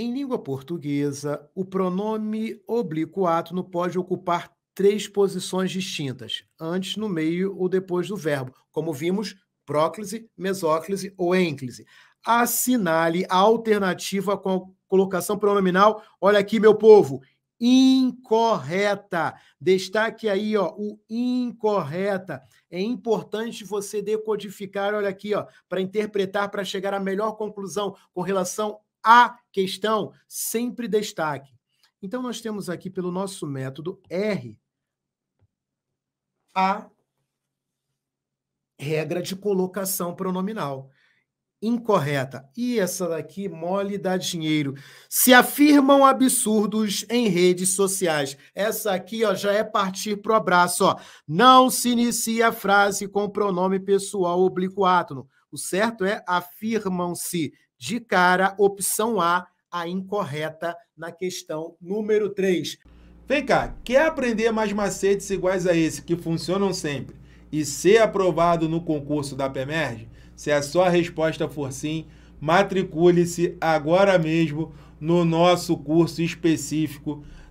Em língua portuguesa, o pronome oblíquo átono pode ocupar três posições distintas, antes, no meio ou depois do verbo, como vimos, próclise, mesóclise ou ênclise. Assinale a alternativa com a colocação pronominal, olha aqui, meu povo, incorreta. Destaque aí, ó, o incorreta. É importante você decodificar, olha aqui, ó, para interpretar, para chegar à melhor conclusão com relação a questão, sempre destaque. Então, nós temos aqui pelo nosso método R a regra de colocação pronominal. Incorreta. E essa daqui, mole dá dinheiro. Se afirmam absurdos em redes sociais. Essa aqui ó, já é partir para o abraço. Ó. Não se inicia a frase com pronome pessoal oblíquo átono. O certo é afirmam-se de cara, opção A, a incorreta na questão número 3. Vem cá, quer aprender mais macetes iguais a esse que funcionam sempre e ser aprovado no concurso da PEMERG? Se a sua resposta for sim, matricule-se agora mesmo no nosso curso específico